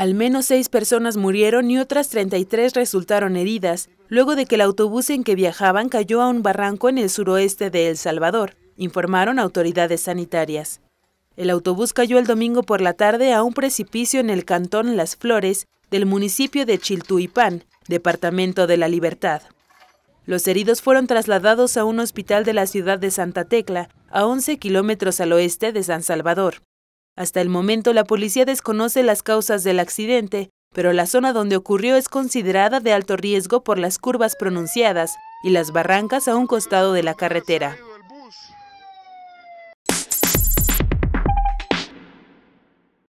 Al menos seis personas murieron y otras 33 resultaron heridas, luego de que el autobús en que viajaban cayó a un barranco en el suroeste de El Salvador, informaron autoridades sanitarias. El autobús cayó el domingo por la tarde a un precipicio en el cantón Las Flores del municipio de Chiltuipán, departamento de la Libertad. Los heridos fueron trasladados a un hospital de la ciudad de Santa Tecla, a 11 kilómetros al oeste de San Salvador. Hasta el momento la policía desconoce las causas del accidente, pero la zona donde ocurrió es considerada de alto riesgo por las curvas pronunciadas y las barrancas a un costado de la carretera.